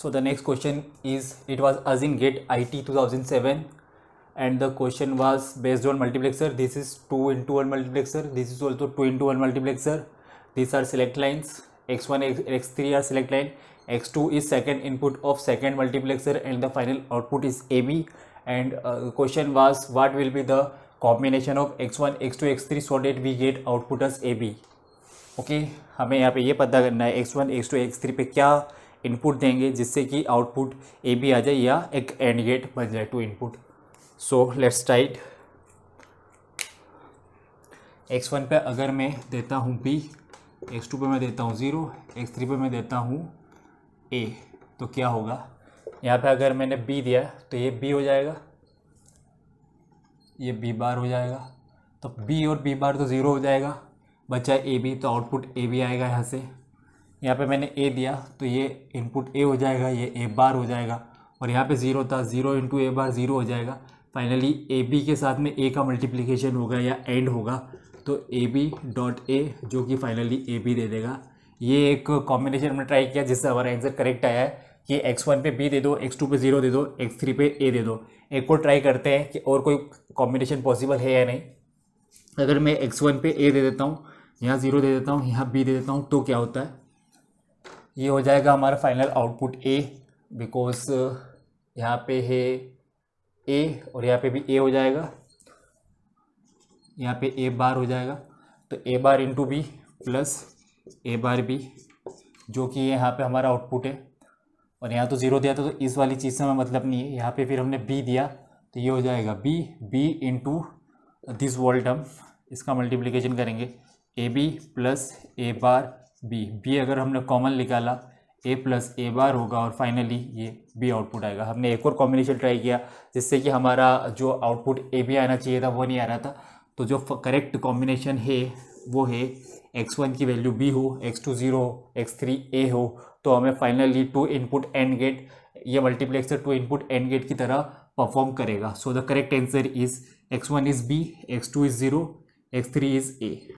So the next question is it was Azin Gate IT 2007 and the question was based on multiplexer. This is 2 into 1 multiplexer. This is also 2 into 1 multiplexer. These are select lines. X1, X3 are select line. X2 is second input of second multiplexer and the final output is AB. And uh, question was what will be the combination of x1 x2 x3 so that we get output as ab okay hame A pe ye pata karna hai x1 x2 x3 pe kya input देंगे जिससे कि output A B आ जाए या एक and gate बन जाए two input so let's take x one पर अगर मैं देता हूँ बी एक्स टू पर मैं देता हूँ ज़ीरो एक्स थ्री पर मैं देता हूँ ए तो क्या होगा यहाँ पे अगर मैंने बी दिया तो ये बी हो जाएगा ये बी बार हो जाएगा तो बी और बी बार तो ज़ीरो हो जाएगा बचा ए बी तो आउटपुट ए बी आएगा यहाँ से यहाँ पे मैंने ए दिया तो ये इनपुट ए हो जाएगा ये ए बार हो जाएगा और यहाँ पे ज़ीरो था zero into A bar zero हो जाएगा फाइनली ए बी के साथ में ए का मल्टीप्लिकेशन होगा या एंड होगा तो ए बी डॉट ए जो कि फाइनली ए बी दे देगा ये एक कॉम्बिनेशन हमने ट्राई किया जिससे हमारा आंसर करेक्ट आया है कि एक्स वन पे बी दे दो एक्स टू पे ज़ीरो दे दो एक्स थ्री पे ए दे दो एक को ट्राई करते हैं कि और कोई कॉम्बिनेशन पॉसिबल है या नहीं अगर मैं एक्स वन पे ए दे देता हूँ यहाँ ज़ीरो दे देता हूँ यहाँ बी दे देता हूँ तो क्या होता है ये हो जाएगा हमारा फाइनल आउटपुट ए बिकॉज यहाँ पे है ए और यहाँ पे भी ए हो जाएगा यहाँ पे ए बार हो जाएगा तो A bar into B plus A bar B जो कि यहाँ पे हमारा आउटपुट है और यहाँ तो ज़ीरो दिया था तो इस वाली चीज़ से हमें मतलब नहीं है यहाँ पे फिर हमने बी दिया तो ये हो जाएगा बी बी इंटू दिस वॉल्टम इसका मल्टीप्लिकेशन करेंगे A B plus A bar B B अगर हमने कॉमन निकाला ए प्लस ए बार होगा और फाइनली ये बी आउटपुट आएगा हमने एक और कॉम्बिनेशन ट्राई किया जिससे कि हमारा जो आउटपुट ए भी आना चाहिए था वो नहीं आ रहा था तो जो करेक्ट कॉम्बिनेशन है वो है एक्स वन की वैल्यू बी हो एक्स टू ज़ीरो हो एक्स थ्री ए हो तो हमें finally two input and gate ये multiplexer two input and gate की तरह परफॉर्म करेगा so the correct answer is x one is B x two is zero x three is A